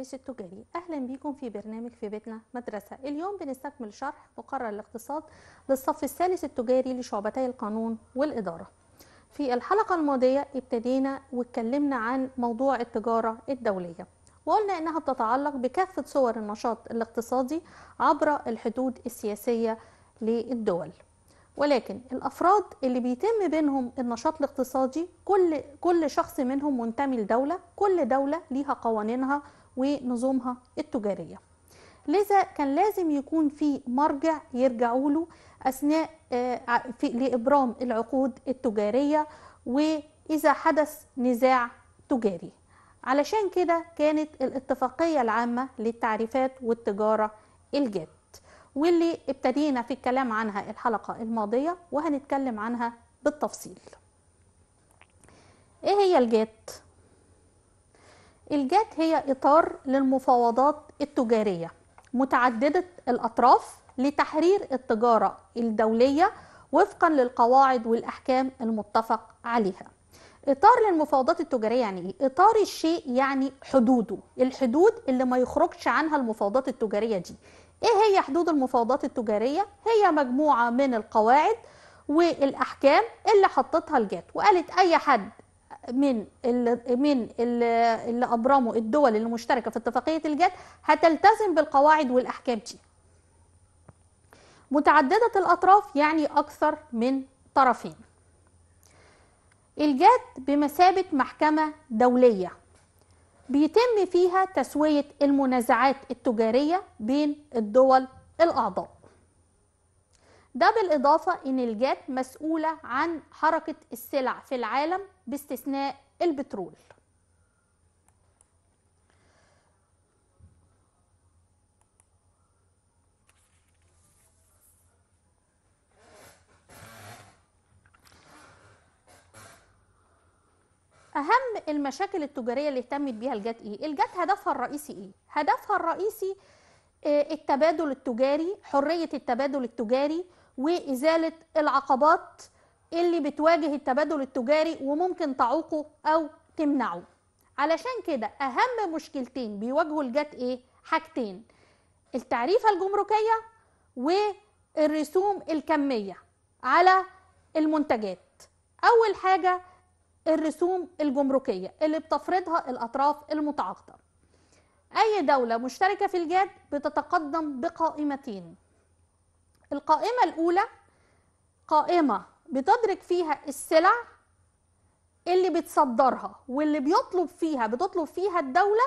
التجاري اهلا بيكم في برنامج في بيتنا مدرسه اليوم بنستكمل شرح مقرر الاقتصاد للصف الثالث التجاري لشعبتي القانون والاداره في الحلقه الماضيه ابتدينا واتكلمنا عن موضوع التجاره الدوليه وقلنا انها بتتعلق بكافه صور النشاط الاقتصادي عبر الحدود السياسيه للدول ولكن الافراد اللي بيتم بينهم النشاط الاقتصادي كل كل شخص منهم منتمي لدوله كل دوله ليها قوانينها ونظمها التجارية لذا كان لازم يكون في مرجع يرجعوا له أثناء آه، لإبرام العقود التجارية وإذا حدث نزاع تجاري علشان كده كانت الاتفاقية العامة للتعريفات والتجارة الجد واللي ابتدينا في الكلام عنها الحلقة الماضية وهنتكلم عنها بالتفصيل ايه هي الجات الجات هي إطار للمفاوضات التجارية متعددة الأطراف لتحرير التجارة الدولية وفقا للقواعد والأحكام المتفق عليها إطار للمفاوضات التجارية يعني إيه؟ إطار الشيء يعني حدوده الحدود اللي ما يخرجش عنها المفاوضات التجارية دي إيه هي حدود المفاوضات التجارية؟ هي مجموعة من القواعد والأحكام اللي حطتها الجات وقالت أي حد من من اللي ابرمه الدول المشتركه في اتفاقيه الجات هتلتزم بالقواعد والاحكام دي متعدده الاطراف يعني اكثر من طرفين الجات بمثابه محكمه دوليه بيتم فيها تسويه المنازعات التجاريه بين الدول الاعضاء ده بالإضافة إن الجات مسؤولة عن حركة السلع في العالم باستثناء البترول أهم المشاكل التجارية اللي اهتمت بيها الجات إيه؟ الجات هدفها الرئيسي إيه؟ هدفها الرئيسي آه، التبادل التجاري حرية التبادل التجاري وإزالة العقبات اللي بتواجه التبادل التجاري وممكن تعوقه أو تمنعه علشان كده أهم مشكلتين بيواجهوا الجات إيه؟ حاجتين التعريفة الجمركية والرسوم الكمية على المنتجات أول حاجة الرسوم الجمركية اللي بتفرضها الأطراف المتعاقدة أي دولة مشتركة في الجاد بتتقدم بقائمتين القائمة الأولى قائمة بتدرك فيها السلع اللي بتصدرها واللي بيطلب فيها بتطلب فيها الدولة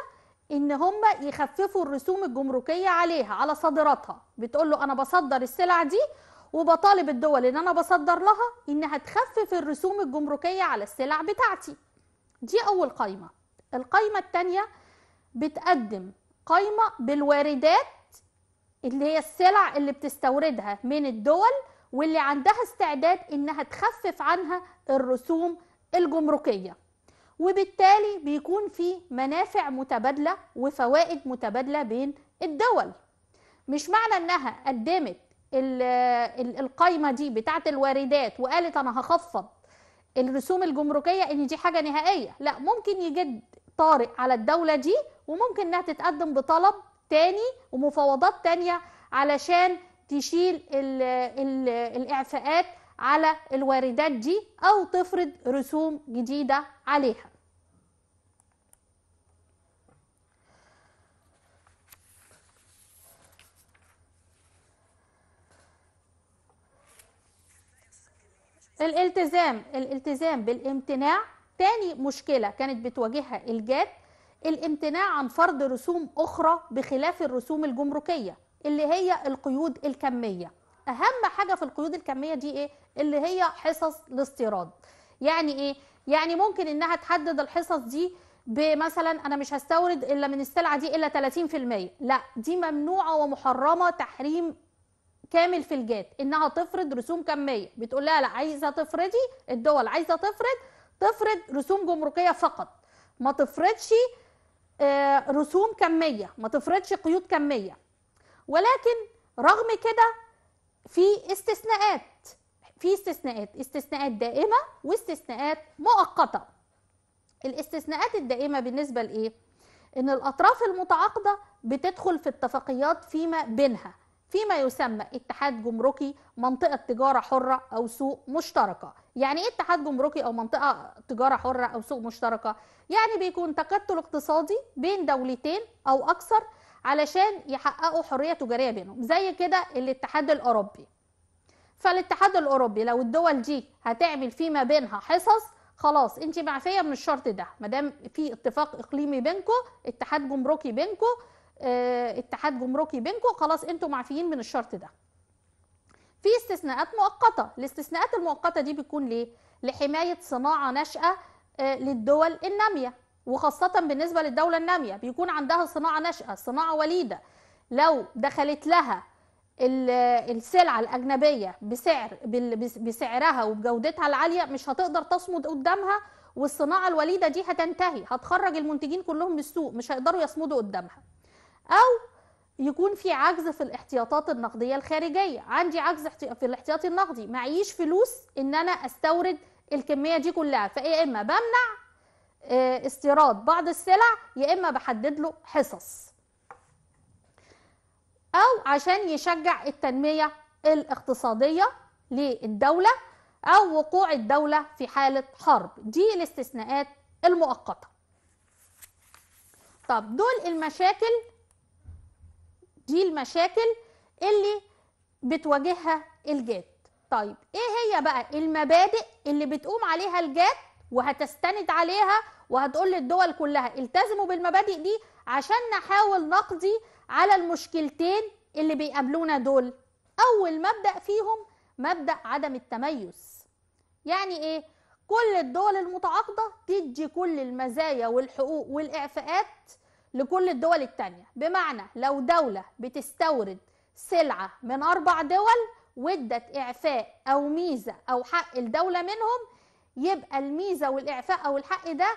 ان هم يخففوا الرسوم الجمركية عليها على صادراتها بتقول له انا بصدر السلع دي وبطالب الدول ان انا بصدر لها انها تخفف الرسوم الجمركية على السلع بتاعتي دي اول قائمة القائمة التانية بتقدم قائمة بالواردات اللي هي السلع اللي بتستوردها من الدول واللي عندها استعداد انها تخفف عنها الرسوم الجمركيه وبالتالي بيكون في منافع متبادله وفوائد متبادله بين الدول مش معنى انها قدمت القايمه دي بتاعه الواردات وقالت انا هخفض الرسوم الجمركيه ان دي حاجه نهائيه لا ممكن يجد طارئ على الدوله دي وممكن انها تتقدم بطلب تاني ومفاوضات تانية علشان تشيل الـ الـ الإعفاءات على الواردات دي أو تفرض رسوم جديدة عليها الالتزام الالتزام بالامتناع تاني مشكلة كانت بتواجهها الجاد الامتناع عن فرض رسوم أخرى بخلاف الرسوم الجمركية اللي هي القيود الكمية أهم حاجة في القيود الكمية دي إيه؟ اللي هي حصص الاستيراد يعني إيه؟ يعني ممكن إنها تحدد الحصص دي بمثلا انا مش هستورد الا من السلعه دي الا 30% لا دي ممنوعه ومحرمه تحريم كامل في الجات انها تفرض رسوم كميه بتقول لها لا عايزه تفرضي الدول عايزه تفرض تفرض رسوم جمركيه فقط ما تفرضش آه، رسوم كميه ما تفرضش قيود كميه ولكن رغم كده في استثناءات في استثناءات استثناءات دائمه واستثناءات مؤقته الاستثناءات الدائمه بالنسبه لايه ان الاطراف المتعاقده بتدخل في اتفاقيات فيما بينها فيما يسمى اتحاد جمركي منطقة تجارة حرة أو سوق مشتركة يعني ايه اتحاد جمركي أو منطقة تجارة حرة أو سوق مشتركة؟ يعني بيكون تكتل اقتصادي بين دولتين أو أكثر علشان يحققوا حرية تجارية بينهم زي كده الاتحاد الأوروبي فالاتحاد الأوروبي لو الدول دي هتعمل فيما بينها حصص خلاص انت معفيه من الشرط ده ما دام في اتفاق اقليمي بينكم اتحاد جمركي بينكم آه، اتحاد جمركي بينكم خلاص انتوا معفيين من الشرط ده في استثناءات مؤقته الاستثناءات المؤقته دي بتكون ليه لحمايه صناعه ناشئه آه، للدول الناميه وخاصه بالنسبه للدوله الناميه بيكون عندها صناعه ناشئه صناعه وليده لو دخلت لها السلعة الأجنبية بسعر بسعرها وبجودتها العالية مش هتقدر تصمد قدامها والصناعة الوليدة دي هتنتهي هتخرج المنتجين كلهم من السوق مش هيقدروا يصمدوا قدامها أو يكون في عجز في الاحتياطات النقدية الخارجية عندي عجز في الاحتياطي النقدي معيش فلوس ان انا استورد الكمية دي كلها فيا اما بمنع آه، استيراد بعض السلع يا اما بحدد له حصص او عشان يشجع التنمية الاقتصادية للدولة او وقوع الدولة في حالة حرب دي الاستثناءات المؤقتة طب دول المشاكل دي المشاكل اللي بتواجهها الجات طيب ايه هي بقى المبادئ اللي بتقوم عليها الجات وهتستند عليها وهتقول للدول كلها التزموا بالمبادئ دي عشان نحاول نقضي على المشكلتين اللي بيقابلونا دول اول مبدا فيهم مبدا عدم التميز يعني ايه كل الدول المتعاقده تدي كل المزايا والحقوق والاعفاءات لكل الدول التانية بمعنى لو دولة بتستورد سلعة من أربع دول وادت إعفاء أو ميزة أو حق الدولة منهم يبقى الميزة والإعفاء أو الحق ده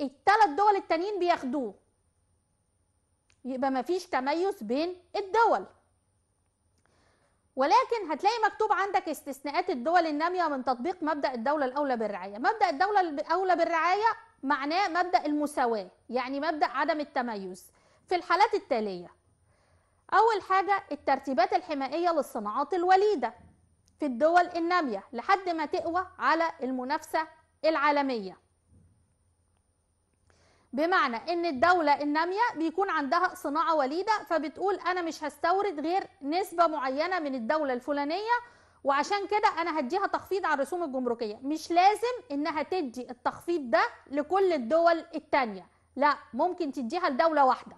التلات دول التانيين بياخدوه يبقى مفيش تميز بين الدول ولكن هتلاقي مكتوب عندك استثناءات الدول النامية من تطبيق مبدأ الدولة الأولى بالرعاية مبدأ الدولة الأولى بالرعاية معناه مبدأ المساواة يعني مبدأ عدم التميز في الحالات التالية أول حاجة الترتيبات الحمائية للصناعات الوليدة في الدول النامية لحد ما تقوى على المنافسة العالمية بمعنى ان الدولة النامية بيكون عندها صناعة وليدة فبتقول انا مش هستورد غير نسبة معينة من الدولة الفلانية وعشان كده انا هديها تخفيض على الرسوم الجمركيه مش لازم انها تدي التخفيض ده لكل الدول التانية لا ممكن تديها لدوله واحده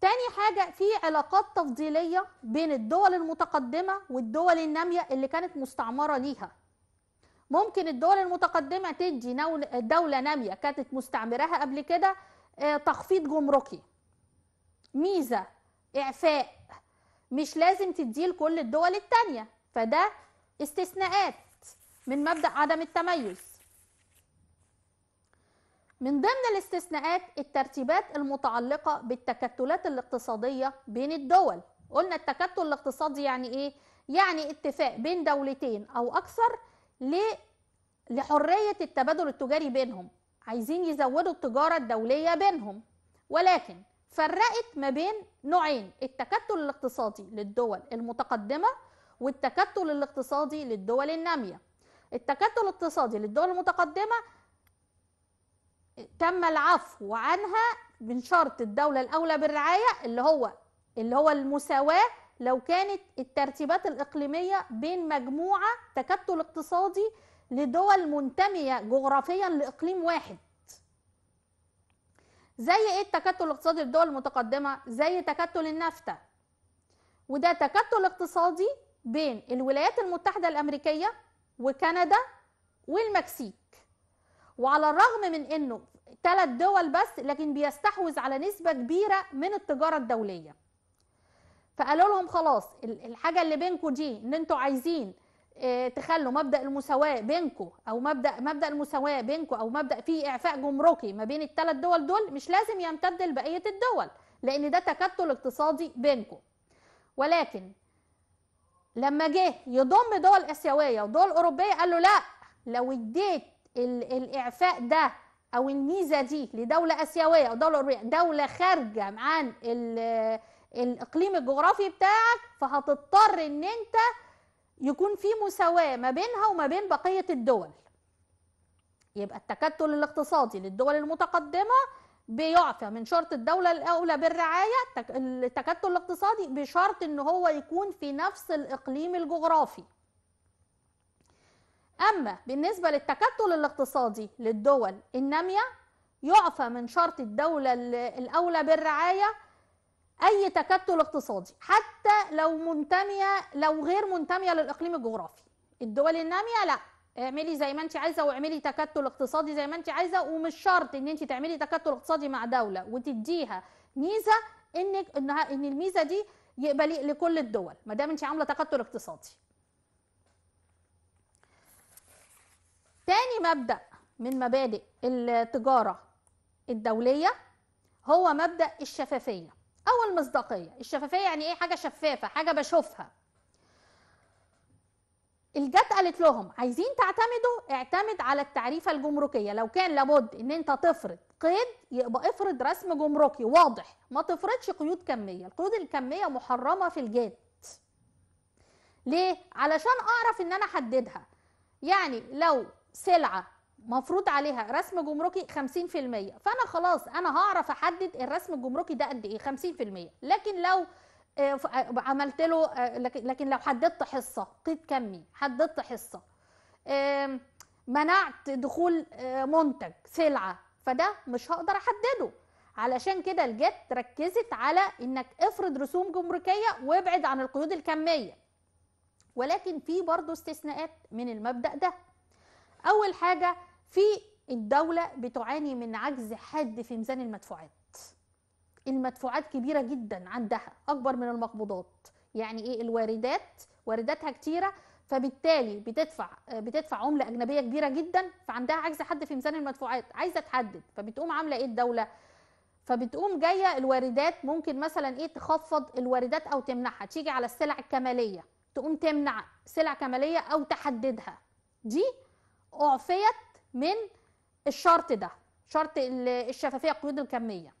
تاني حاجة في علاقات تفضيلية بين الدول المتقدمة والدول النامية اللي كانت مستعمرة ليها ممكن الدول المتقدمة تدي دولة نامية كانت مستعمرها قبل كده آه، تخفيض جمركي ميزة إعفاء مش لازم تديه لكل الدول التانية فده استثناءات من مبدأ عدم التميز من ضمن الاستثناءات الترتيبات المتعلقة بالتكتلات الاقتصادية بين الدول قلنا التكتل الاقتصادي يعني ايه؟ يعني اتفاق بين دولتين او اكثر لحرية التبادل التجاري بينهم عايزين يزودوا التجارة الدولية بينهم ولكن فرقت ما بين نوعين التكتل الاقتصادي للدول المتقدمة والتكتل الاقتصادي للدول النامية التكتل الاقتصادي للدول المتقدمة تم العفو عنها من شرط الدولة الأولى بالرعاية اللي هو اللي هو المساواة لو كانت الترتيبات الإقليمية بين مجموعة تكتل اقتصادي لدول منتمية جغرافيا لإقليم واحد زي ايه التكتل الاقتصادي للدول المتقدمه زي تكتل النفتا وده تكتل اقتصادي بين الولايات المتحده الامريكيه وكندا والمكسيك وعلى الرغم من انه ثلاث دول بس لكن بيستحوذ على نسبه كبيره من التجاره الدوليه فقالوا لهم خلاص الحاجه اللي بينكم دي ان انتوا عايزين آه، تخلوا مبدا المساواه بينكم او مبدا مبدا المساواه بينكم او مبدا في اعفاء جمركي ما بين الثلاث دول دول مش لازم يمتد لبقيه الدول لان ده تكتل اقتصادي بينكم ولكن لما جه يضم دول اسيويه ودول اوروبيه قال له لا لو اديت الاعفاء ده او الميزه دي لدوله اسيويه او دوله اوروبيه دوله خارجه عن الاقليم الجغرافي بتاعك فهتضطر ان انت يكون في مساواة ما بينها وما بين بقية الدول يبقى التكتل الاقتصادي للدول المتقدمة بيعفى من شرط الدولة الأولى بالرعاية التكتل الاقتصادي بشرط إن هو يكون في نفس الإقليم الجغرافي أما بالنسبة للتكتل الاقتصادي للدول النامية يعفى من شرط الدولة الأولى بالرعاية اي تكتل اقتصادي حتى لو منتميه لو غير منتميه للاقليم الجغرافي الدول الناميه لا اعملي زي ما انت عايزه واعملي تكتل اقتصادي زي ما انت عايزه ومش شرط ان انت تعملي تكتل اقتصادي مع دوله وتديها ميزه انك انها ان الميزه دي يبقى لكل الدول ما دام انت عامله تكتل اقتصادي تاني مبدا من مبادئ التجاره الدوليه هو مبدا الشفافيه أو المصداقية الشفافية يعني إيه حاجة شفافة حاجة بشوفها الجات قالت لهم عايزين تعتمدوا اعتمد على التعريفة الجمركية لو كان لابد ان انت تفرض قيد يبقى افرض رسم جمركي واضح ما تفرضش قيود كمية القيود الكمية محرمة في الجات ليه؟ علشان اعرف ان انا احددها يعني لو سلعة مفروض عليها رسم جمركي 50% فانا خلاص انا هعرف احدد الرسم الجمركي ده قد ايه 50% لكن لو آه، آه، عملت له آه، لكن لو حددت حصه كمي حددت حصه منعت دخول منتج سلعه فده مش هقدر احدده علشان كده الجت ركزت على انك افرض رسوم جمركيه وابعد عن القيود الكميه ولكن في برضه استثناءات من المبدا ده اول حاجه في الدولة بتعاني من عجز حاد في ميزان المدفوعات المدفوعات كبيرة جدا عندها أكبر من المقبوضات يعني إيه الواردات وارداتها كتيرة فبالتالي بتدفع بتدفع عملة أجنبية كبيرة جدا فعندها عجز حد في ميزان المدفوعات عايزة تحدد فبتقوم عاملة إيه الدولة فبتقوم جاية الواردات ممكن مثلا إيه تخفض الواردات أو تمنعها تيجي على السلع الكمالية تقوم تمنع سلع كمالية أو تحددها دي أعفيت من الشرط ده شرط الشفافية القيود الكمية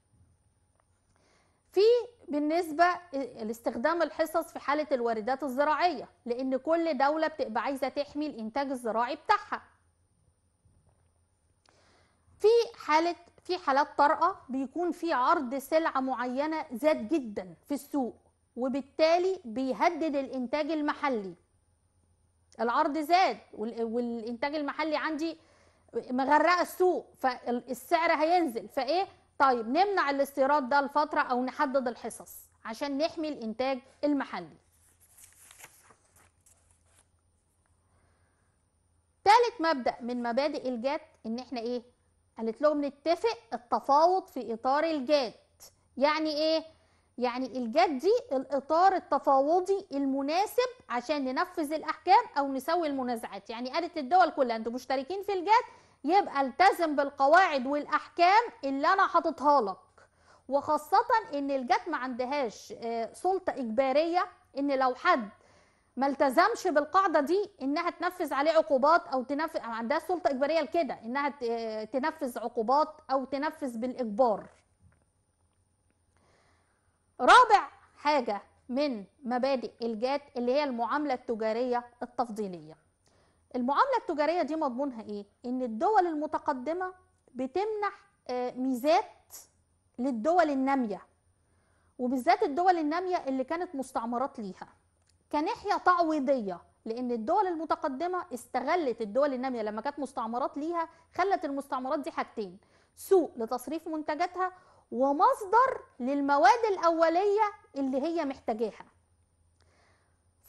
في بالنسبة لاستخدام الحصص في حالة الواردات الزراعية لأن كل دولة بتبقى عايزة تحمي الإنتاج الزراعي بتاعها في حالة في حالات طارئة بيكون في عرض سلعة معينة زاد جدا في السوق وبالتالي بيهدد الإنتاج المحلي العرض زاد والإنتاج المحلي عندي مغرقه السوق فالسعر هينزل فايه طيب نمنع الاستيراد ده لفتره او نحدد الحصص عشان نحمي الانتاج المحلي ثالث مبدا من مبادئ الجات ان احنا ايه قالت لهم نتفق التفاوض في اطار الجات يعني ايه يعني الجات دي الاطار التفاوضي المناسب عشان ننفذ الاحكام او نسوي المنازعات يعني قالت للدول كلها انتوا مشتركين في الجات يبقى التزم بالقواعد والاحكام اللي انا حاططها لك وخاصه ان الجات ما عندهاش آه، سلطه اجباريه ان لو حد ما التزمش بالقاعده دي انها تنفذ عليه عقوبات او تنفذ او عندها سلطه اجباريه لكده انها آه، تنفذ عقوبات او تنفذ بالاجبار رابع حاجه من مبادئ الجات اللي هي المعامله التجاريه التفضيليه المعامله التجاريه دي مضمونها ايه ان الدول المتقدمه بتمنح آه، ميزات للدول الناميه وبالذات الدول الناميه اللي كانت مستعمرات ليها كناحيه تعويضيه لان الدول المتقدمه استغلت الدول الناميه لما كانت مستعمرات ليها خلت المستعمرات دي حاجتين سوق لتصريف منتجاتها ومصدر للمواد الاوليه اللي هي محتاجاها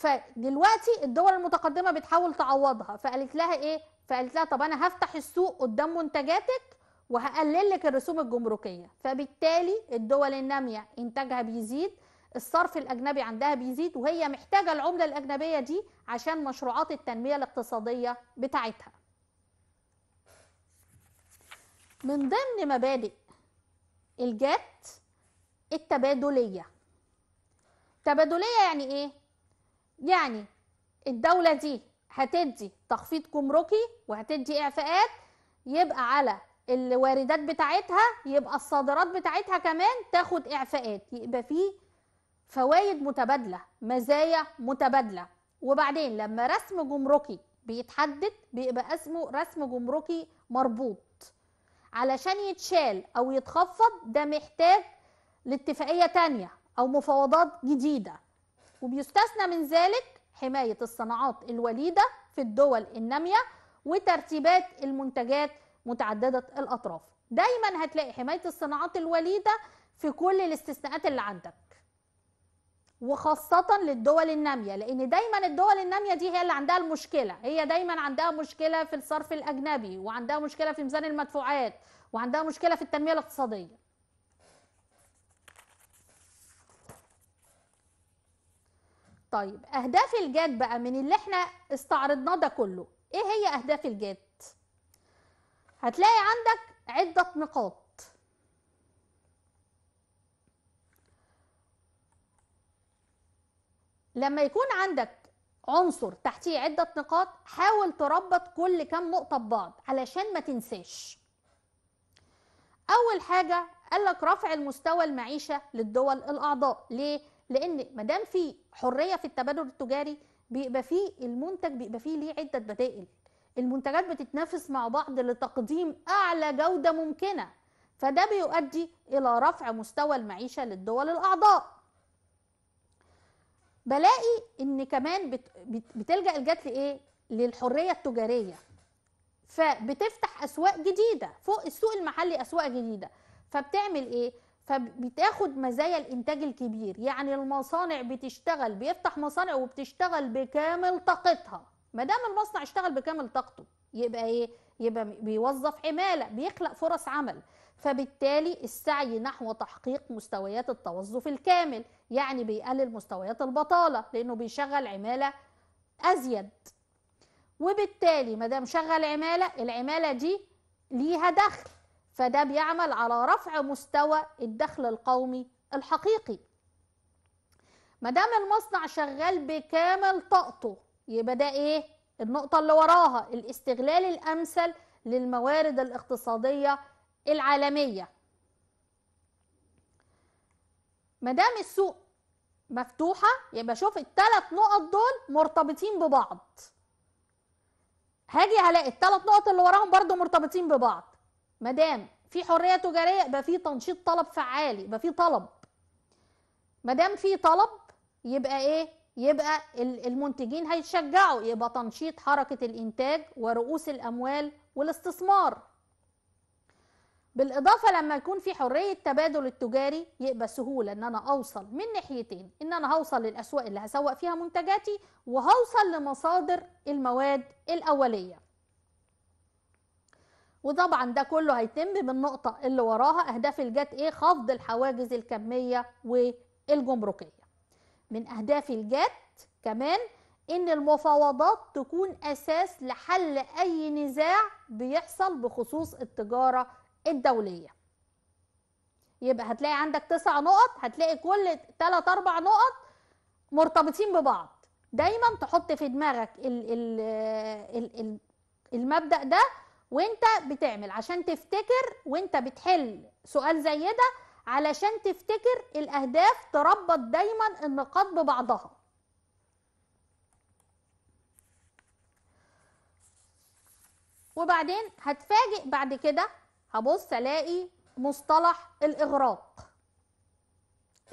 فدلوقتي الدول المتقدمه بتحاول تعوضها فقالت لها ايه فقالت لها طب انا هفتح السوق قدام منتجاتك وهقلل لك الرسوم الجمركيه فبالتالي الدول الناميه انتاجها بيزيد الصرف الاجنبي عندها بيزيد وهي محتاجه العمله الاجنبيه دي عشان مشروعات التنميه الاقتصاديه بتاعتها من ضمن مبادئ الجات التبادليه تبادليه يعني ايه يعني الدولة دي هتدي تخفيض جمركي وهتدي إعفاءات يبقى على الواردات بتاعتها يبقى الصادرات بتاعتها كمان تاخد إعفاءات يبقى فيه فوائد متبادلة مزايا متبادلة وبعدين لما رسم جمركي بيتحدد بيبقى اسمه رسم جمركي مربوط علشان يتشال أو يتخفض ده محتاج لاتفاقية تانية أو مفاوضات جديدة وبيستثنى من ذلك حماية الصناعات الوليدة في الدول النامية وترتيبات المنتجات متعددة الأطراف دايما هتلاقي حماية الصناعات الوليدة في كل الاستثناءات اللي عندك وخاصة للدول النامية لأن دايما الدول النامية دي هي اللي عندها المشكلة هي دايما عندها مشكلة في الصرف الأجنبي وعندها مشكلة في ميزان المدفوعات وعندها مشكلة في التنمية الاقتصادية طيب اهداف الجات بقى من اللي احنا استعرضناه ده كله ايه هي اهداف الجات هتلاقي عندك عده نقاط لما يكون عندك عنصر تحتيه عده نقاط حاول تربط كل كام نقطه ببعض علشان ما تنساش اول حاجه قالك رفع المستوى المعيشه للدول الاعضاء ليه لان ما دام في حريه في التبادل التجاري بيبقى فيه المنتج بيبقى فيه ليه عده بدائل المنتجات بتتنافس مع بعض لتقديم اعلى جوده ممكنه فده بيؤدي الى رفع مستوى المعيشه للدول الاعضاء بلاقي ان كمان بت... بت... بتلجا الجات لايه للحريه التجاريه فبتفتح اسواق جديده فوق السوق المحلي اسواق جديده فبتعمل ايه فبتاخد مزايا الانتاج الكبير يعني المصانع بتشتغل بيفتح مصانع وبتشتغل بكامل طاقتها ما دام المصنع اشتغل بكامل طاقته يبقى ايه يبقى بيوظف عماله بيخلق فرص عمل فبالتالي السعي نحو تحقيق مستويات التوظف الكامل يعني بيقلل مستويات البطاله لانه بيشغل عماله ازيد وبالتالي ما دام شغل عماله العماله دي ليها دخل فده بيعمل على رفع مستوى الدخل القومي الحقيقي ما دام المصنع شغال بكامل طاقته يبقى ده ايه النقطه اللي وراها الاستغلال الامثل للموارد الاقتصاديه العالميه ما دام السوق مفتوحه يبقى شوف الثلاث نقط دول مرتبطين ببعض هاجي هلاقي الثلاث نقط اللي وراهم برضو مرتبطين ببعض ما دام في حريه تجاريه يبقى في تنشيط طلب فعال يبقى في طلب ما دام في طلب يبقى ايه يبقى المنتجين هيتشجعوا يبقى تنشيط حركه الانتاج ورؤوس الاموال والاستثمار بالاضافه لما يكون في حريه تبادل التجاري يبقى سهوله ان انا اوصل من ناحيتين ان انا هوصل للاسواق اللي هسوق فيها منتجاتي وهوصل لمصادر المواد الاوليه وطبعا ده كله هيتم من النقطه اللي وراها اهداف الجات ايه خفض الحواجز الكميه والجمركيه من اهداف الجات كمان ان المفاوضات تكون اساس لحل اي نزاع بيحصل بخصوص التجاره الدوليه يبقى هتلاقي عندك تسع نقط هتلاقي كل تلات اربع نقط مرتبطين ببعض دايما تحط في دماغك ال ال ال المبدا ده وانت بتعمل عشان تفتكر وانت بتحل سؤال زي ده علشان تفتكر الاهداف تربط دايما النقاط ببعضها وبعدين هتفاجئ بعد كده هبص الاقي مصطلح الاغراق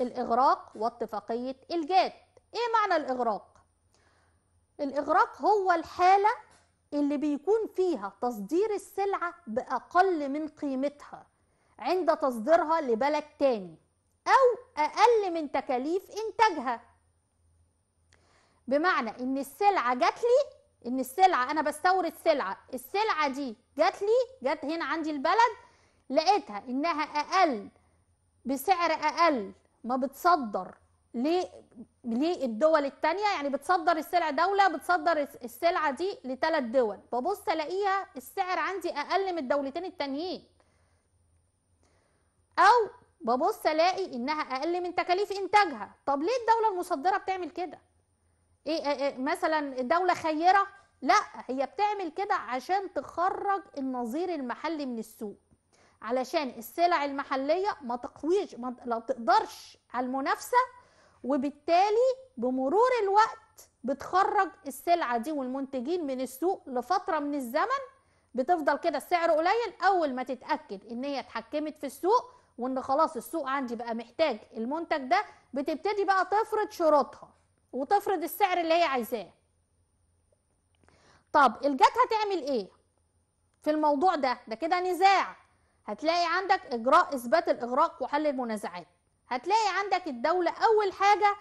الاغراق واتفاقيه الجاد ايه معنى الاغراق الاغراق هو الحاله اللي بيكون فيها تصدير السلعة بأقل من قيمتها عند تصديرها لبلد تاني أو أقل من تكاليف إنتاجها بمعنى إن السلعة جات لي إن السلعة أنا بستورد سلعة السلعة دي جات لي جات هنا عندي البلد لقيتها إنها أقل بسعر أقل ما بتصدر ليه للدول التانية يعني بتصدر السلع دولة بتصدر السلعة دي لثلاث دول ببص الاقيها السعر عندي اقل من الدولتين التانيين او ببص الاقي انها اقل من تكاليف انتاجها طب ليه الدولة المصدرة بتعمل كده إيه, إيه،, إيه، مثلا دولة خيرة لا هي بتعمل كده عشان تخرج النظير المحلي من السوق علشان السلع المحلية ما تقويش ما لو تقدرش على المنافسة وبالتالي بمرور الوقت بتخرج السلعه دي والمنتجين من السوق لفتره من الزمن بتفضل كده السعر قليل اول ما تتاكد ان هي اتحكمت في السوق وان خلاص السوق عندي بقى محتاج المنتج ده بتبتدي بقى تفرض شروطها وتفرض السعر اللي هي عايزاه طب الجات هتعمل ايه في الموضوع ده ده كده نزاع هتلاقي عندك اجراء اثبات الاغراق وحل المنازعات هتلاقي عندك الدولة أول حاجة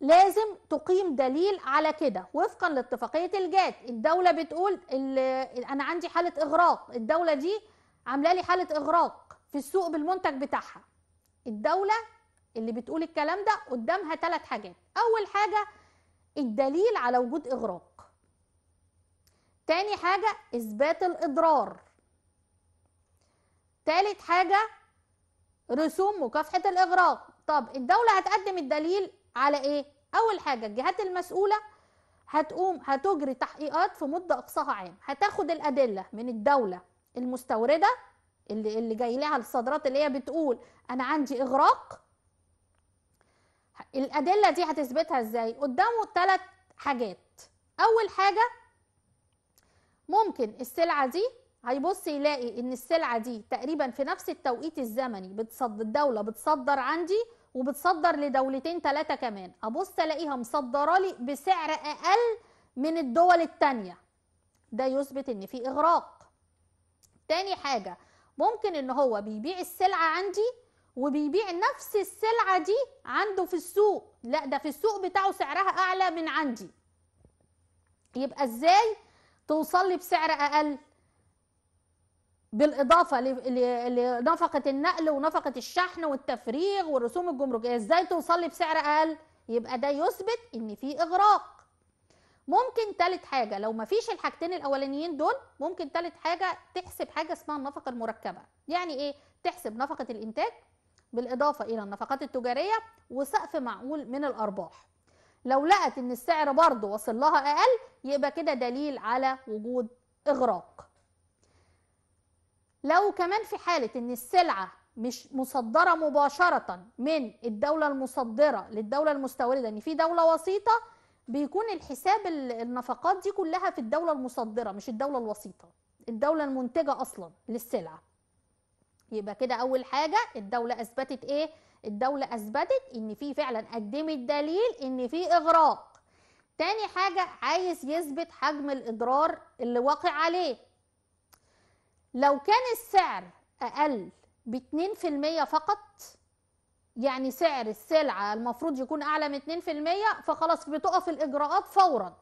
لازم تقيم دليل على كده وفقا لاتفاقية الجات الدولة بتقول أنا عندي حالة إغراق الدولة دي عاملة لي حالة إغراق في السوق بالمنتج بتاعها الدولة اللي بتقول الكلام ده قدامها ثلاث حاجات أول حاجة الدليل على وجود إغراق تاني حاجة إثبات الإضرار تالت حاجة رسوم مكافحة الإغراق طب الدولة هتقدم الدليل على إيه؟ أول حاجة الجهات المسؤولة هتقوم هتجري تحقيقات في مدة أقصاها عام هتاخد الأدلة من الدولة المستوردة اللي اللي جاي لها الصادرات اللي هي بتقول أنا عندي إغراق الأدلة دي هتثبتها إزاي؟ قدامه ثلاث حاجات أول حاجة ممكن السلعة دي هيبص يلاقي ان السلعه دي تقريبا في نفس التوقيت الزمني بتصد الدوله بتصدر عندي وبتصدر لدولتين ثلاثه كمان ابص الاقيها مصدره لي بسعر اقل من الدول الثانيه ده يثبت ان في اغراق تاني حاجه ممكن ان هو بيبيع السلعه عندي وبيبيع نفس السلعه دي عنده في السوق لا ده في السوق بتاعه سعرها اعلى من عندي يبقى ازاي توصل لي بسعر اقل بالاضافه لنفقه النقل ونفقه الشحن والتفريغ والرسوم الجمركيه ازاي توصل لي بسعر اقل يبقى ده يثبت ان في اغراق ممكن تالت حاجه لو مفيش الحاجتين الاولانيين دول ممكن تالت حاجه تحسب حاجه اسمها النفقه المركبه يعني ايه تحسب نفقه الانتاج بالاضافه الى النفقات التجاريه وسقف معقول من الارباح لو لقت ان السعر برضه وصل لها اقل يبقى كده دليل على وجود اغراق لو كمان في حالة إن السلعة مش مصدرة مباشرة من الدولة المصدرة للدولة المستوردة إن في دولة وسيطة بيكون الحساب النفقات دي كلها في الدولة المصدرة مش الدولة الوسيطة الدولة المنتجة أصلا للسلعة يبقى كده أول حاجة الدولة أثبتت إيه؟ الدولة أثبتت إن في فعلا قدمت دليل إن في إغراء تاني حاجة عايز يثبت حجم الإضرار اللي واقع عليه لو كان السعر أقل ب 2% فقط يعني سعر السلعة المفروض يكون أعلى من 2% فخلاص بتقف الإجراءات فورا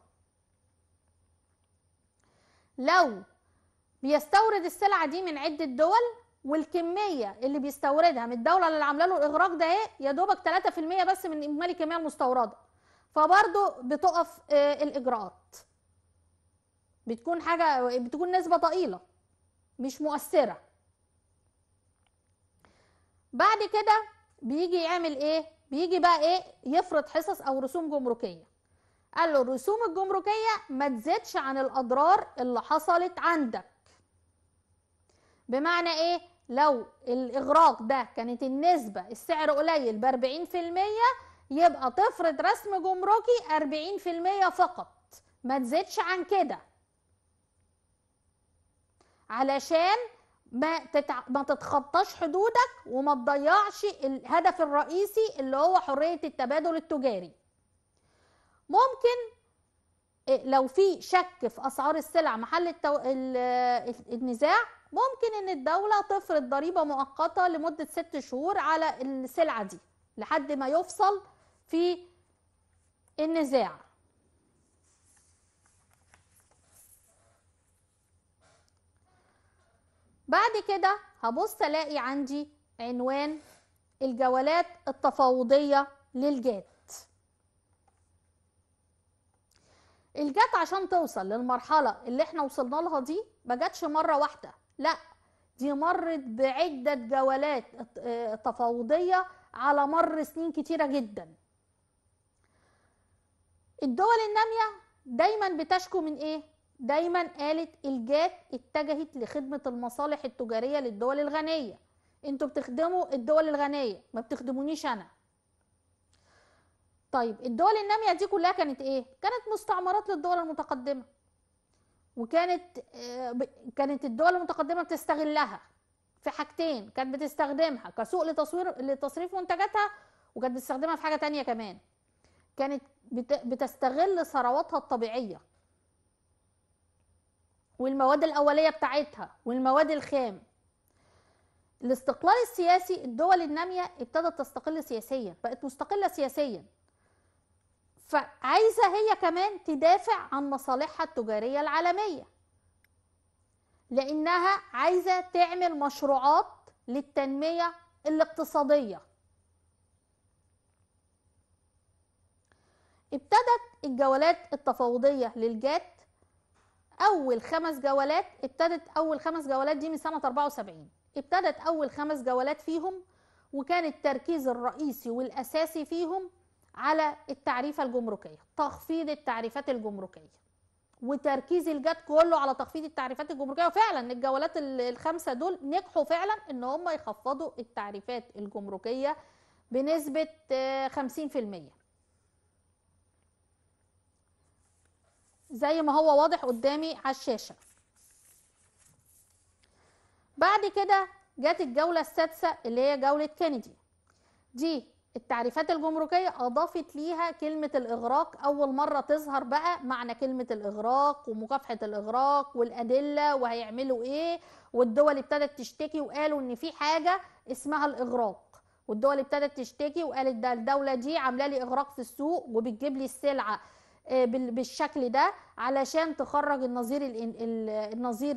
لو بيستورد السلعة دي من عدة دول والكمية اللي بيستوردها من الدولة اللي عاملة له الإغراق ده إيه يا دوبك 3% بس من إجمالي الكمية المستوردة فبرضه بتقف آه، الإجراءات بتكون حاجة بتكون نسبة ضئيلة مش مؤثره بعد كده بيجي يعمل ايه بيجي بقى ايه يفرض حصص او رسوم جمركيه قال له الرسوم الجمركيه ما تزيدش عن الاضرار اللي حصلت عندك بمعنى ايه لو الاغراق ده كانت النسبه السعر قليل ب 40% يبقى تفرض رسم جمركي 40% فقط ما تزيدش عن كده علشان ما تتع... ما تتخطاش حدودك وما تضيعش الهدف الرئيسي اللي هو حريه التبادل التجاري ممكن آه، لو في شك في اسعار السلع محل التو... النزاع ممكن ان الدوله تفرض ضريبه مؤقته لمده ست شهور على السلعه دي لحد ما يفصل في النزاع بعد كده هبص الاقي عندي عنوان الجولات التفاوضية للجات الجات عشان توصل للمرحلة اللي احنا وصلنا لها دي ما جاتش مرة واحدة لا دي مرت بعدة جولات آه، تفاوضية على مر سنين كتيرة جدا الدول النامية دايما بتشكو من ايه؟ دايما قالت الجات اتجهت لخدمة المصالح التجارية للدول الغنية انتوا بتخدموا الدول الغنية ما بتخدمونيش انا طيب الدول النامية دي كلها كانت ايه كانت مستعمرات للدول المتقدمة وكانت آه، كانت الدول المتقدمة بتستغلها في حاجتين كانت بتستخدمها كسوق لتصوير لتصريف منتجاتها وكانت بتستخدمها في حاجة تانية كمان كانت بتستغل ثرواتها الطبيعية والمواد الأولية بتاعتها والمواد الخام الاستقلال السياسي الدول النامية ابتدت تستقل سياسيا بقت مستقلة سياسيا فعايزة هي كمان تدافع عن مصالحها التجارية العالمية لأنها عايزة تعمل مشروعات للتنمية الاقتصادية ابتدت الجولات التفاوضية للجات اول خمس جولات ابتدت اول خمس جولات دي من سنه 74 ابتدت اول خمس جولات فيهم وكان التركيز الرئيسي والاساسي فيهم على التعريفه الجمركيه تخفيض التعريفات الجمركيه وتركيز الجد كله على تخفيض التعريفات الجمركيه وفعلا الجولات الخمسه دول نجحوا فعلا ان هم يخفضوا التعريفات الجمركيه بنسبه 50% زي ما هو واضح قدامي على الشاشة بعد كده جت الجولة السادسة اللي هي جولة كينيدي دي التعريفات الجمركية أضافت ليها كلمة الإغراق أول مرة تظهر بقى معنى كلمة الإغراق ومكافحة الإغراق والأدلة وهيعملوا إيه والدول ابتدت تشتكي وقالوا إن في حاجة اسمها الإغراق والدول ابتدت تشتكي وقالت ده الدولة دي عاملة لي إغراق في السوق وبتجيب لي السلعة آه، بالشكل ده علشان تخرج النظير النظير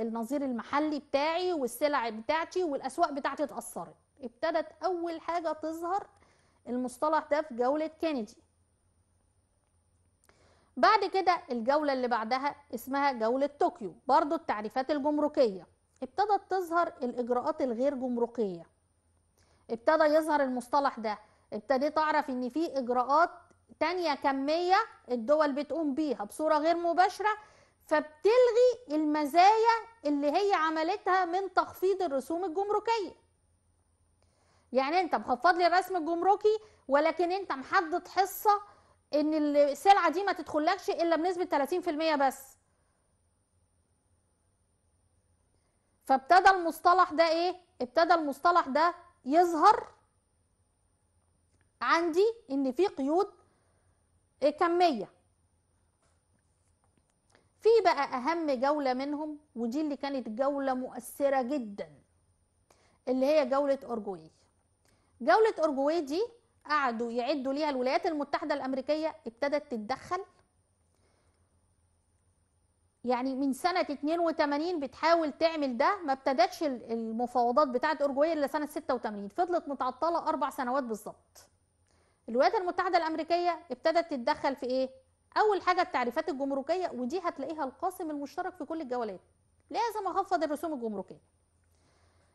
النظير المحلي بتاعي والسلع بتاعتي والاسواق بتاعتي اتاثرت ابتدت اول حاجه تظهر المصطلح ده في جوله كينيدي بعد كده الجولة اللي بعدها اسمها جولة طوكيو برضو التعريفات الجمركية ابتدت تظهر الإجراءات الغير جمركية ابتدى يظهر المصطلح ده ابتديت أعرف إن في إجراءات تانية كمية الدول بتقوم بيها بصورة غير مباشرة فبتلغي المزايا اللي هي عملتها من تخفيض الرسوم الجمركية يعني انت مخفض لي الرسم الجمركي ولكن انت محدد حصة ان السلعة دي ما تدخلكش الا بنسبة 30% بس فابتدى المصطلح ده ايه ابتدى المصطلح ده يظهر عندي ان في قيود كمية في بقى أهم جولة منهم ودي اللي كانت جولة مؤثرة جدا اللي هي جولة أرجوي جولة أرجوي دي قعدوا يعدوا ليها الولايات المتحدة الأمريكية ابتدت تتدخل يعني من سنة 82 بتحاول تعمل ده ما ابتدتش المفاوضات بتاعت أورجواي إلا سنة 86 فضلت متعطلة أربع سنوات بالظبط الولايات المتحده الامريكيه ابتدت تتدخل في ايه اول حاجه التعريفات الجمركيه ودي هتلاقيها القاسم المشترك في كل الجولات لازم اخفض الرسوم الجمركيه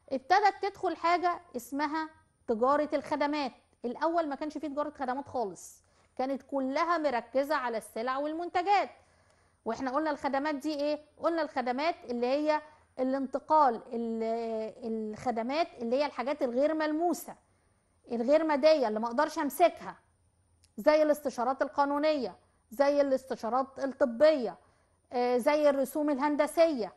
ابتدت تدخل حاجه اسمها تجاره الخدمات الاول ما كانش فيه تجاره خدمات خالص كانت كلها مركزه على السلع والمنتجات واحنا قلنا الخدمات دي ايه قلنا الخدمات اللي هي الانتقال الخدمات اللي هي الحاجات الغير ملموسه الغير ماديه اللي ما اقدرش امسكها زي الاستشارات القانونيه زي الاستشارات الطبيه آه، زي الرسوم الهندسيه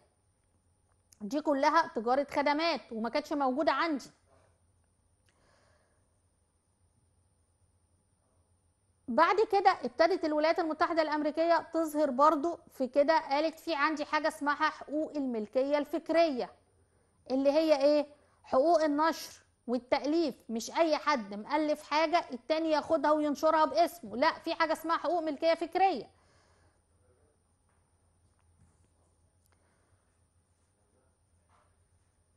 دي كلها تجاره خدمات وما كانتش موجوده عندي بعد كده ابتدت الولايات المتحدة الأمريكية تظهر برضو في كده قالت في عندي حاجة اسمها حقوق الملكية الفكرية اللي هي ايه حقوق النشر والتأليف مش أي حد مألف حاجة التاني ياخدها وينشرها باسمه لا في حاجة اسمها حقوق ملكية فكرية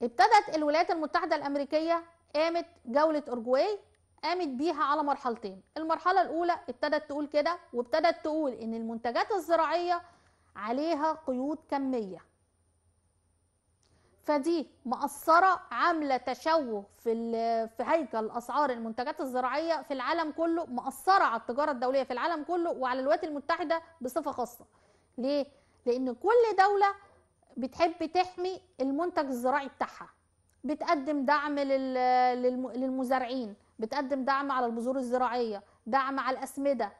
ابتدت الولايات المتحدة الأمريكية قامت جولة أورجواي قامت بيها على مرحلتين المرحلة الأولى ابتدت تقول كده وابتدت تقول إن المنتجات الزراعية عليها قيود كمية فدي مأثرة عاملة تشوه في في هيكل أسعار المنتجات الزراعية في العالم كله مأثرة على التجارة الدولية في العالم كله وعلى الولايات المتحدة بصفة خاصة ليه؟ لأن كل دولة بتحب تحمي المنتج الزراعي بتاعها بتقدم دعم للمزارعين بتقدم دعم على البذور الزراعية دعم على الأسمدة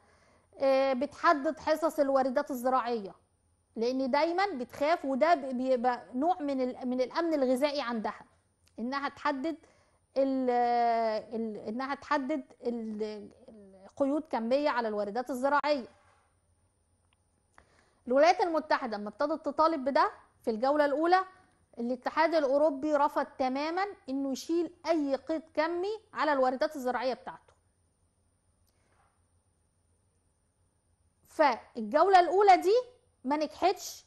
آه، بتحدد حصص الواردات الزراعية لان دايما بتخاف وده بيبقى نوع من من الامن الغذائي عندها انها تحدد الـ الـ انها تحدد قيود كميه على الواردات الزراعيه الولايات المتحده لما ابتدت تطالب بده في الجوله الاولى الاتحاد الاوروبي رفض تماما انه يشيل اي قيد كمي على الواردات الزراعيه بتاعته فالجوله الاولى دي ما نجحتش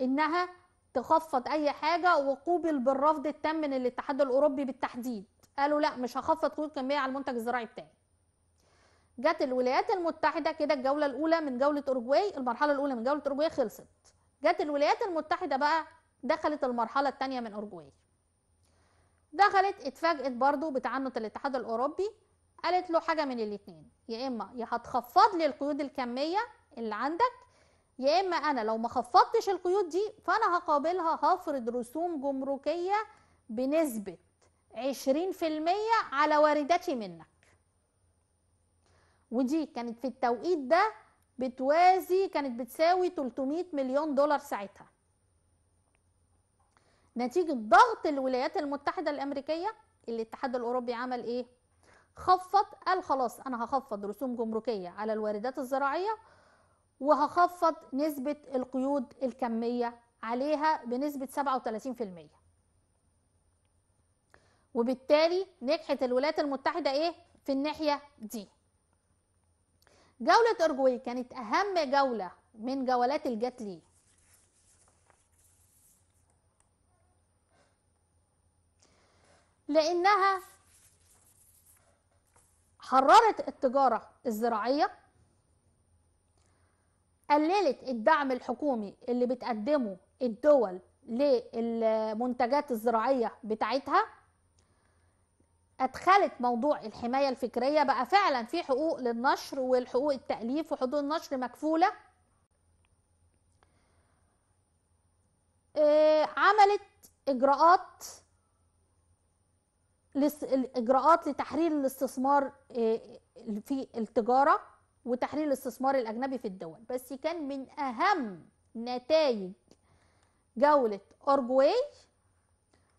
انها تخفض اي حاجه وقوبل بالرفض التام من الاتحاد الاوروبي بالتحديد قالوا لا مش هخفض قيود كميه على المنتج الزراعي بتاعي جت الولايات المتحده كده الجوله الاولى من جوله اوروجواي المرحله الاولى من جوله اوروجواي خلصت جت الولايات المتحده بقى دخلت المرحله الثانيه من اوروجواي دخلت اتفاجئت برضو بتعنت الاتحاد الاوروبي قالت له حاجه من الاثنين يا اما يا هتخفض لي القيود الكميه اللي عندك يا اما انا لو ما خفضتش القيود دي فانا هقابلها هفرض رسوم جمركيه بنسبه 20% على واردتي منك ودي كانت في التوقيت ده بتوازي كانت بتساوي 300 مليون دولار ساعتها نتيجة ضغط الولايات المتحدة الأمريكية الاتحاد الأوروبي عمل إيه؟ خفض قال خلاص أنا هخفض رسوم جمركية على الواردات الزراعية وهخفض نسبة القيود الكمية عليها بنسبة 37% وبالتالي نجحت الولايات المتحدة إيه في الناحية دي جولة أرجواي كانت أهم جولة من جولات الجاتلي لأنها حررت التجارة الزراعية قللت الدعم الحكومي اللي بتقدمه الدول للمنتجات الزراعيه بتاعتها ادخلت موضوع الحمايه الفكريه بقى فعلا في حقوق للنشر والحقوق التاليف وحدود النشر مكفوله آه، عملت اجراءات اجراءات لتحرير الاستثمار آه، في التجاره وتحرير الاستثمار الأجنبي في الدول بس كان من أهم نتائج جولة أورجواي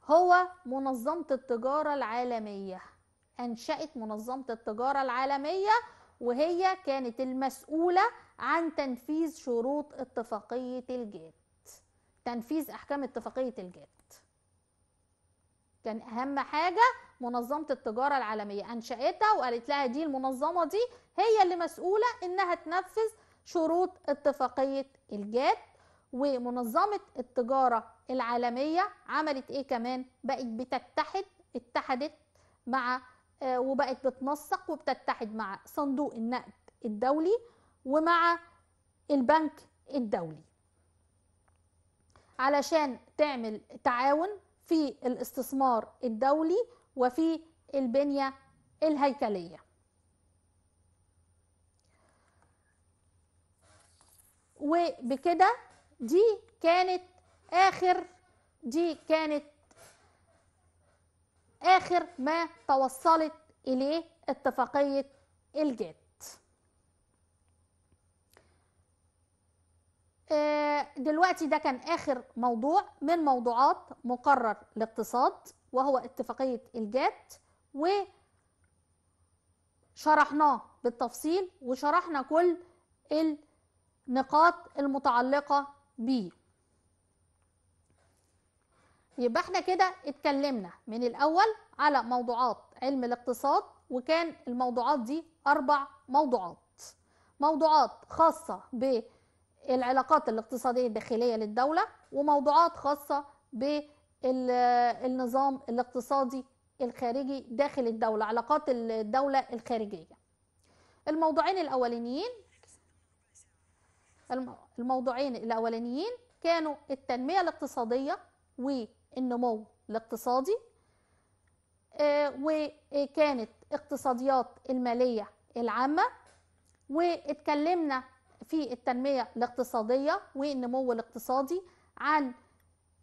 هو منظمة التجارة العالمية أنشأت منظمة التجارة العالمية وهي كانت المسؤولة عن تنفيذ شروط اتفاقية الجات تنفيذ أحكام اتفاقية الجات كان أهم حاجة منظمه التجاره العالميه انشاتها وقالت لها دي المنظمه دي هي اللي مسؤوله انها تنفذ شروط اتفاقيه الجاد ومنظمه التجاره العالميه عملت ايه كمان بقت بتتحد اتحدت مع آه، وبقت بتنسق وبتتحد مع صندوق النقد الدولي ومع البنك الدولي علشان تعمل تعاون في الاستثمار الدولي وفي البنية الهيكلية وبكده دي كانت آخر دي كانت آخر ما توصلت إليه اتفاقية الجيت آه، دلوقتي ده كان آخر موضوع من موضوعات مقرر الاقتصاد وهو اتفاقية الجات وشرحناه بالتفصيل وشرحنا كل النقاط المتعلقة بيه يبقى احنا كده اتكلمنا من الأول على موضوعات علم الاقتصاد وكان الموضوعات دي أربع موضوعات موضوعات خاصة بالعلاقات الاقتصادية الداخلية للدولة وموضوعات خاصة بالعلاقات النظام الاقتصادي الخارجي داخل الدولة علاقات الدولة الخارجية الموضوعين الأولانيين الموضوعين الأولانيين كانوا التنمية الاقتصادية والنمو الاقتصادي آه، وكانت اقتصاديات المالية العامة واتكلمنا في التنمية الاقتصادية والنمو الاقتصادي عن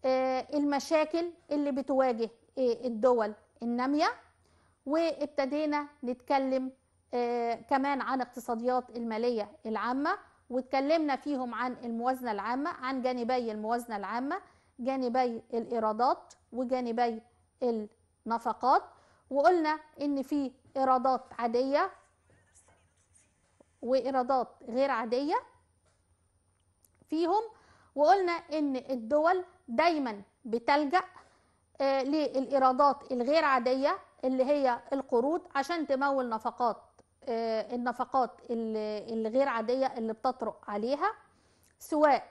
آه، المشاكل اللي بتواجه آه، الدول الناميه وابتدينا نتكلم آه، كمان عن اقتصاديات الماليه العامه واتكلمنا فيهم عن الموازنه العامه عن جانبي الموازنه العامه جانبي الايرادات وجانبي النفقات وقلنا ان في ايرادات عاديه وايرادات غير عاديه فيهم وقلنا ان الدول دايما بتلجأ آه، للإيرادات الغير عادية اللي هي القروض عشان تمول نفقات آه، النفقات الغير عادية اللي بتطرق عليها سواء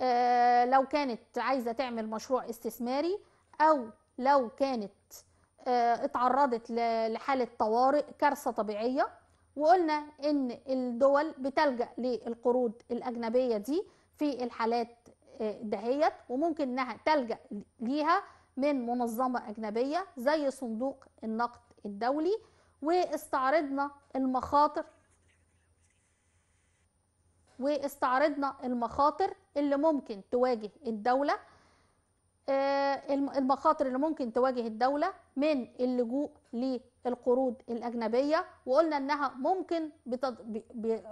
آه، لو كانت عايزة تعمل مشروع استثماري أو لو كانت اتعرضت لحالة طوارئ كارثة طبيعية وقلنا ان الدول بتلجأ للقروض الأجنبية دي في الحالات دهيت وممكن انها تلجا ليها من منظمه اجنبيه زي صندوق النقد الدولي واستعرضنا المخاطر واستعرضنا المخاطر اللي ممكن تواجه الدوله آه، المخاطر اللي ممكن تواجه الدوله من اللجوء للقروض الاجنبيه وقلنا انها ممكن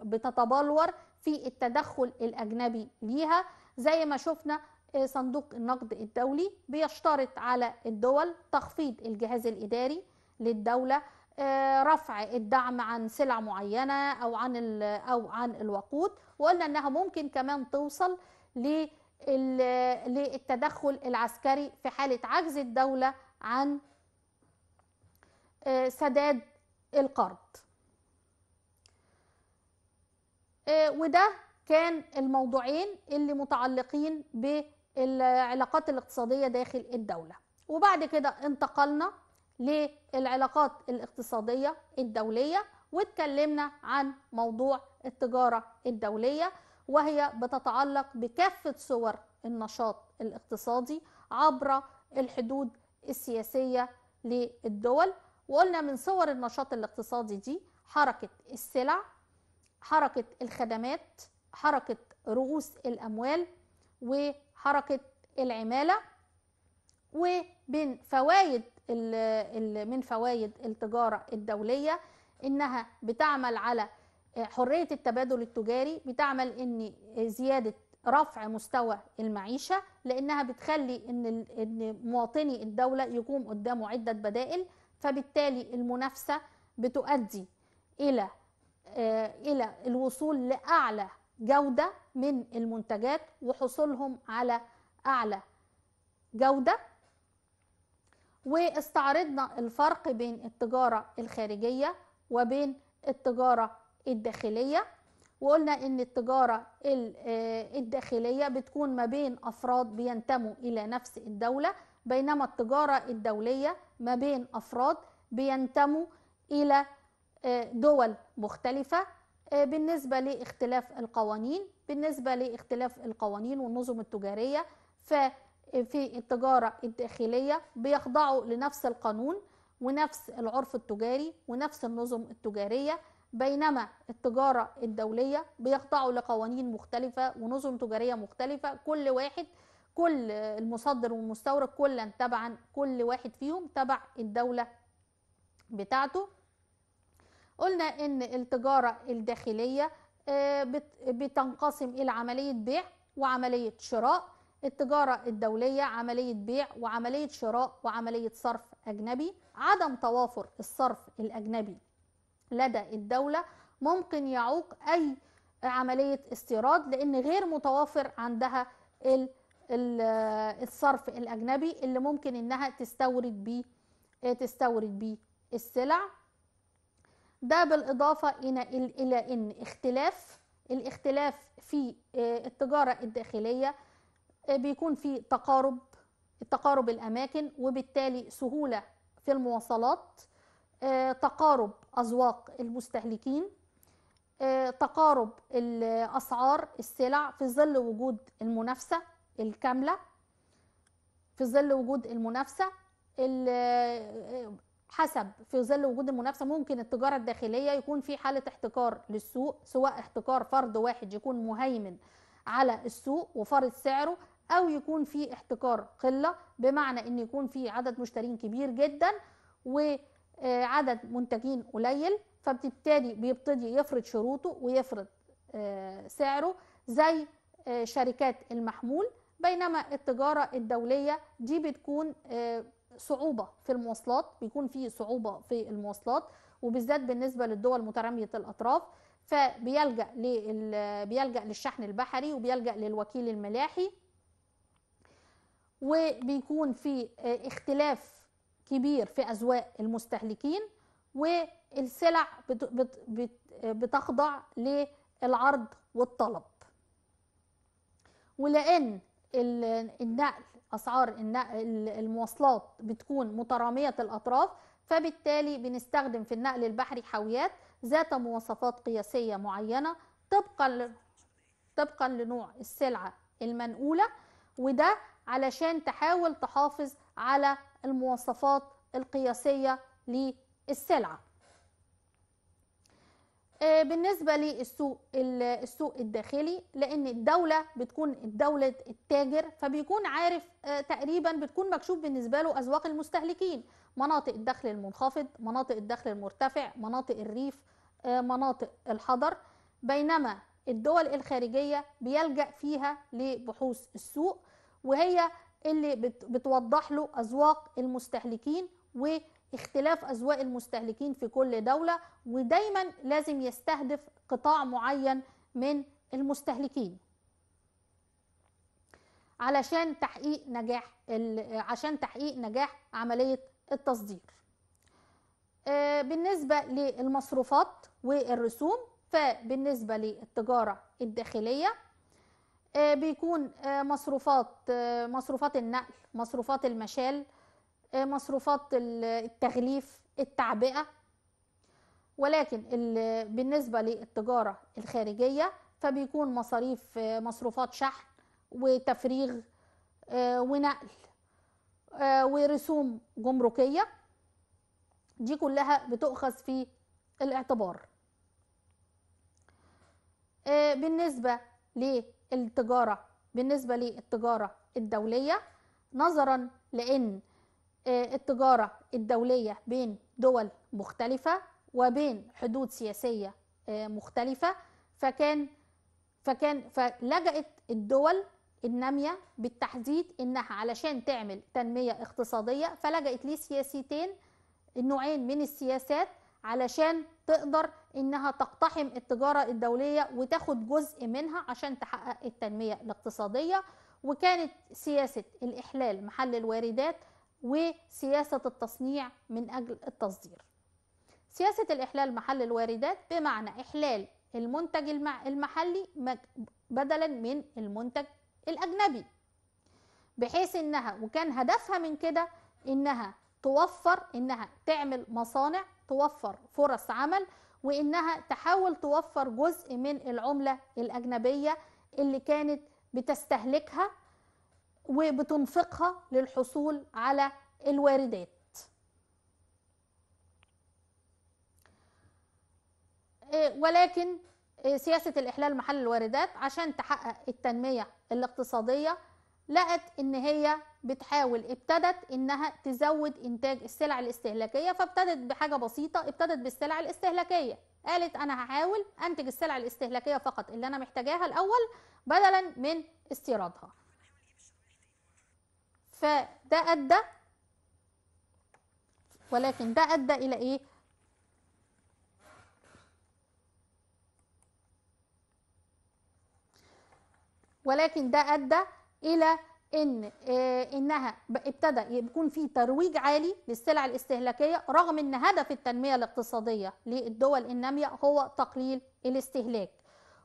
بتتبلور في التدخل الاجنبي ليها زي ما شفنا آه، صندوق النقد الدولي بيشترط على الدول تخفيض الجهاز الإداري للدولة آه، رفع الدعم عن سلع معينة أو عن أو عن الوقود وقلنا إنها ممكن كمان توصل للتدخل العسكري في حالة عجز الدولة عن آه، سداد القرض وده كان الموضوعين اللي متعلقين بالعلاقات الاقتصادية داخل الدولة وبعد كده انتقلنا للعلاقات الاقتصادية الدولية واتكلمنا عن موضوع التجارة الدولية وهي بتتعلق بكافة صور النشاط الاقتصادي عبر الحدود السياسية للدول وقلنا من صور النشاط الاقتصادي دي حركة السلع حركة الخدمات حركة رؤوس الأموال وحركة العمالة وبين فوائد من فوائد التجارة الدولية إنها بتعمل على حرية التبادل التجاري بتعمل إن زيادة رفع مستوى المعيشة لأنها بتخلي إن مواطني الدولة يقوم قدامه عدة بدائل فبالتالي المنافسة بتؤدي إلى آه، إلى الوصول لأعلى جودة من المنتجات وحصولهم على أعلى جودة واستعرضنا الفرق بين التجارة الخارجية وبين التجارة الداخلية وقلنا ان التجارة آه، الداخلية بتكون ما بين افراد بينتموا الى نفس الدولة بينما التجارة الدولية ما بين افراد بينتموا الى آه، دول مختلفة آه، بالنسبة لاختلاف القوانين بالنسبة لاختلاف القوانين والنظم التجارية ففي التجارة الداخلية بيخضعوا لنفس القانون ونفس العرف التجاري ونفس النظم التجارية بينما التجارة الدولية بيخضعوا لقوانين مختلفة ونظم تجارية مختلفة كل واحد كل المصدر والمستورد كلا تبعا كل واحد فيهم تبع الدولة بتاعته قلنا ان التجارة الداخلية آه، بتنقسم الى عملية بيع وعملية شراء التجارة الدولية عملية بيع وعملية شراء وعملية صرف أجنبي عدم توافر الصرف الأجنبي لدى الدولة ممكن يعوق أي عملية استيراد لأن غير متوافر عندها الصرف الأجنبي اللي ممكن إنها تستورد بيه تستورد بيه السلع ده بالإضافة إلى إن اختلاف الاختلاف في آه، التجارة الداخلية آه، بيكون في تقارب تقارب الأماكن وبالتالي سهولة في المواصلات آه، تقارب أذواق المستهلكين تقارب أسعار السلع في ظل وجود المنافسة الكاملة في ظل وجود المنافسة حسب في ظل وجود المنافسه ممكن التجاره الداخليه يكون في حاله احتكار للسوق سواء احتكار فرد واحد يكون مهيمن على السوق وفرض سعره او يكون في احتكار قله بمعنى ان يكون في عدد مشترين كبير جدا وعدد آه، منتجين قليل فبالتالي بيبتدي يفرض شروطه ويفرض آه، سعره زي آه، شركات المحمول بينما التجاره الدوليه دي بتكون صعوبه في المواصلات بيكون في صعوبه في المواصلات وبالذات بالنسبه للدول متراميه الاطراف فبيلجا بيلجا للشحن البحري وبيلجا للوكيل الملاحي وبيكون في آه، اختلاف كبير في اذواق المستهلكين والسلع آه، بتخضع للعرض والطلب ولان النقل اسعار النقل المواصلات بتكون متراميه الاطراف فبالتالي بنستخدم في النقل البحري حاويات ذات مواصفات قياسيه معينه طبقا طبقا لنوع السلعه المنقوله وده علشان تحاول تحافظ على المواصفات القياسيه للسلعه آه، بالنسبة للسوق السوق الداخلي لأن الدولة بتكون دولة التاجر فبيكون عارف آه، تقريبا بتكون مكشوف بالنسبة له أذواق المستهلكين مناطق الدخل المنخفض مناطق الدخل المرتفع مناطق الريف آه، مناطق الحضر بينما الدول الخارجية بيلجأ فيها لبحوث السوق وهي اللي بتوضح له أذواق المستهلكين و اختلاف أذواق المستهلكين في كل دولة ودايما لازم يستهدف قطاع معين من المستهلكين علشان تحقيق نجاح عشان تحقيق نجاح عملية التصدير آه، بالنسبة للمصروفات والرسوم فبالنسبة للتجارة الداخلية آه، بيكون آه، مصروفات مصروفات النقل مصروفات المشال آه، مصروفات التغليف التعبئة ولكن بالنسبة للتجارة الخارجية فبيكون مصاريف آه، مصروفات شحن وتفريغ آه، ونقل ورسوم جمركية دي كلها بتؤخذ في الاعتبار بالنسبة للتجارة بالنسبة للتجارة الدولية نظرا لأن آه، التجارة الدولية بين دول مختلفة وبين حدود سياسية آه، مختلفة فكان فكان فلجأت الدول النامية بالتحديد إنها علشان تعمل تنمية اقتصادية فلجأت سياستين نوعين من السياسات علشان تقدر إنها تقتحم التجارة الدولية وتاخد جزء منها عشان تحقق التنمية الاقتصادية وكانت سياسة الإحلال محل الواردات وسياسة التصنيع من أجل التصدير سياسة الإحلال محل الواردات بمعنى إحلال المنتج المحلي بدلا من المنتج الأجنبي بحيث إنها وكان هدفها من كده إنها توفر إنها تعمل مصانع توفر فرص عمل وإنها تحاول توفر جزء من العملة الأجنبية اللي كانت بتستهلكها وبتنفقها للحصول على الواردات إيه، ولكن إيه، سياسة الإحلال محل الواردات عشان تحقق التنمية الاقتصادية لقت إن هي بتحاول ابتدت إنها تزود إنتاج السلع الاستهلاكية فابتدت بحاجة بسيطة ابتدت بالسلع الاستهلاكية قالت أنا هحاول أنتج السلع الاستهلاكية فقط اللي أنا محتاجاها الأول بدلا من استيرادها فده أدى ولكن ده أدى إلى إيه؟ ولكن ده أدى إلى ان آه، انها ابتدى يكون في ترويج عالي للسلع الاستهلاكيه رغم ان هدف التنميه الاقتصاديه للدول الناميه هو تقليل الاستهلاك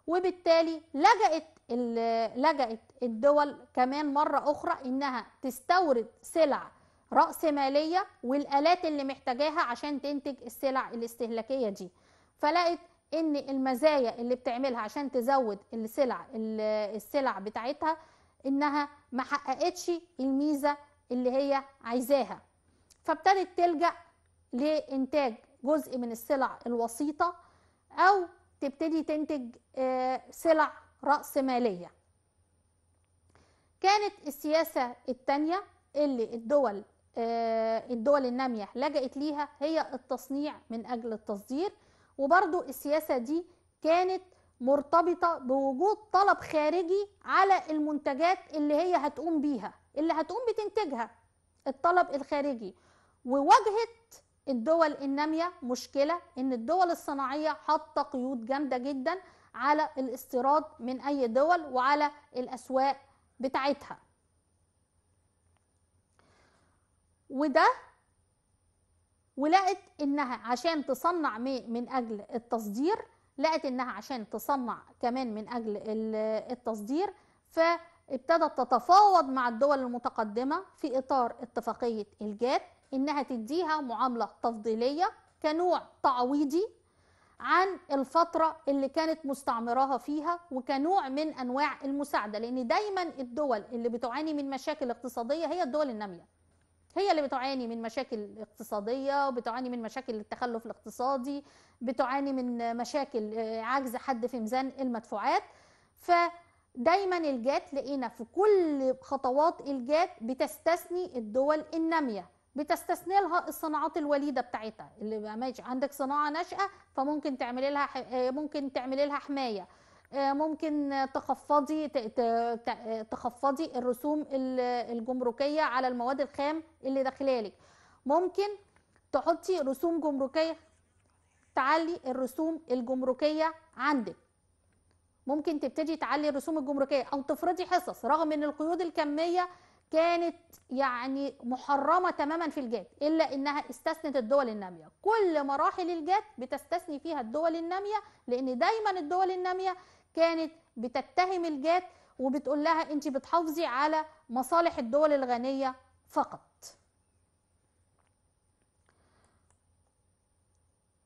وبالتالي لجأت لجأت الدول كمان مرة أخرى إنها تستورد سلع رأس مالية والآلات اللي محتاجاها عشان تنتج السلع الاستهلاكية دي فلقت إن المزايا اللي بتعملها عشان تزود السلع السلع بتاعتها إنها ما حققتش الميزة اللي هي عايزاها فابتدت تلجأ لإنتاج جزء من السلع الوسيطة أو تبتدي تنتج آه، سلع مالية كانت السياسة التانية اللي الدول آه، الدول النامية لجأت ليها هي التصنيع من أجل التصدير وبرضو السياسة دي كانت مرتبطة بوجود طلب خارجي على المنتجات اللي هي هتقوم بيها اللي هتقوم بتنتجها الطلب الخارجي وواجهت الدول النامية مشكلة ان الدول الصناعية حاطة قيود جامدة جدا على الاستيراد من أي دول وعلى الأسواق بتاعتها وده ولقت انها عشان تصنع من اجل التصدير لقت انها عشان تصنع كمان من اجل التصدير فابتدت تتفاوض مع الدول المتقدمه في اطار اتفاقيه الجات انها تديها معامله تفضيليه كنوع تعويضي عن الفترة اللي كانت مستعمراها فيها وكنوع من أنواع المساعدة لأن دايما الدول اللي بتعاني من مشاكل اقتصادية هي الدول النامية هي اللي بتعاني من مشاكل اقتصادية وبتعاني من مشاكل التخلف الاقتصادي بتعاني من مشاكل آه، عجز حد في ميزان المدفوعات فدايما الجات لقينا في كل خطوات الجات بتستثني الدول النامية بتستثني لها الصناعات الوليده بتاعتها اللي ماشي عندك صناعه ناشئه فممكن تعملي لها آه، ممكن تعملي لها حمايه آه، ممكن تخفضي تخفضي الرسوم الجمركيه على المواد الخام اللي داخلالك ممكن تحطي رسوم جمركيه تعلي الرسوم الجمركيه عندك ممكن تبتدي تعلي الرسوم الجمركيه او تفرضي حصص رغم ان القيود الكميه كانت يعني محرمة تماما في الجات إلا إنها استثنت الدول النامية كل مراحل الجات بتستثني فيها الدول النامية لأن دايما الدول النامية كانت بتتهم الجات وبتقول لها أنت بتحافظي على مصالح الدول الغنية فقط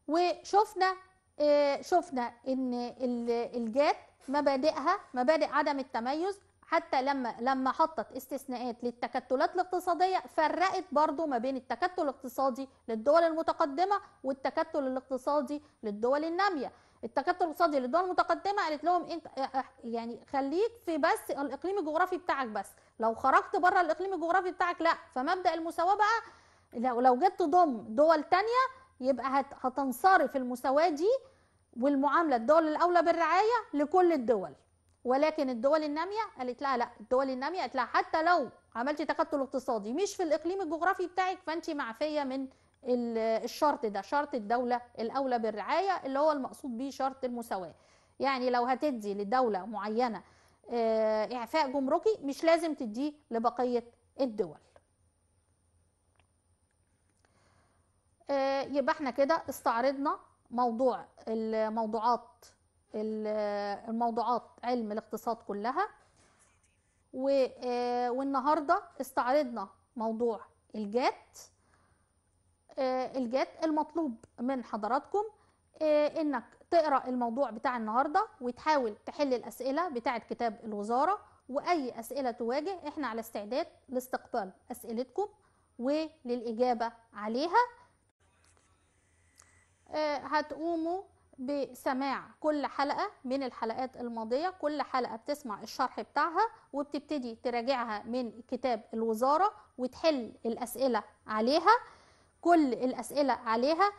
وشفنا آه، شفنا ان الجات مبادئها مبادئ عدم التميز حتى لما لما حطت استثناءات للتكتلات الاقتصاديه فرقت برضو ما بين التكتل الاقتصادي للدول المتقدمه والتكتل الاقتصادي للدول الناميه التكتل الاقتصادي للدول المتقدمه قالت لهم انت اه، اه، يعني خليك في بس الاقليم الجغرافي بتاعك بس لو خرجت بره الاقليم الجغرافي بتاعك لا فمبدا المساواه بقى لو لو جيت تضم دول تانية يبقى هتنصرف المساواه دي والمعامله الدول الاولى بالرعايه لكل الدول ولكن الدول الناميه قالت لها لا الدول الناميه قالت لها حتى لو عملتي تقتل اقتصادي مش في الاقليم الجغرافي بتاعك فانت معفيه من الشرط ده شرط الدوله الاولى بالرعايه اللي هو المقصود به شرط المساواه يعني لو هتدي لدوله معينه آه، اعفاء جمركي مش لازم تديه لبقيه الدول آه، يبقى احنا كده استعرضنا موضوع الموضوعات الموضوعات علم الاقتصاد كلها آه، والنهارده استعرضنا موضوع الجات آه، الجات المطلوب من حضراتكم آه، انك تقرا الموضوع بتاع النهارده وتحاول تحل الاسئله بتاعه كتاب الوزاره واي اسئله تواجه احنا على استعداد لاستقبال اسئلتكم وللاجابه عليها هتقوموا بسماع كل حلقة من الحلقات الماضية كل حلقة بتسمع الشرح بتاعها وبتبتدي تراجعها من كتاب الوزارة وتحل الأسئلة عليها كل الأسئلة عليها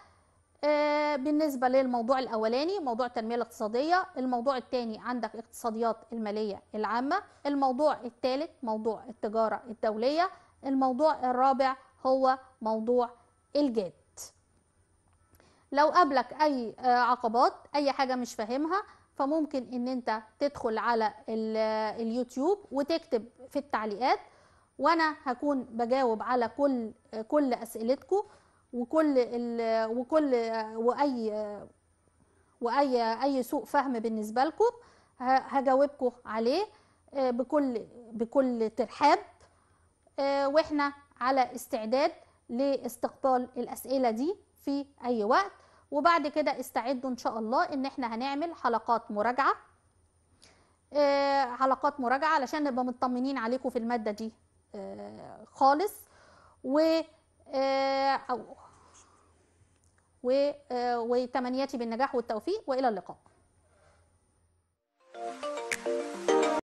آه، بالنسبة للموضوع الأولاني موضوع التنمية الاقتصادية الموضوع الثاني عندك اقتصاديات المالية العامة الموضوع الثالث موضوع التجارة الدولية الموضوع الرابع هو موضوع الجاد لو قابلك اي آه، عقبات اي حاجه مش فاهمها فممكن ان انت تدخل على آه، اليوتيوب وتكتب في التعليقات وانا هكون بجاوب على كل آه، كل اسئلتكم وكل ال وكل واي واي اي سوء فهم بالنسبه لكم هجاوبكم عليه بكل بكل ترحاب واحنا على استعداد لاستقبال الاسئله دي في اي وقت وبعد كده استعدوا ان شاء الله ان احنا هنعمل حلقات مراجعه آه، حلقات مراجعه علشان نبقى مطمنين عليكم في الماده دي آه، خالص و آه، و وتمنياتي بالنجاح والتوفيق والى اللقاء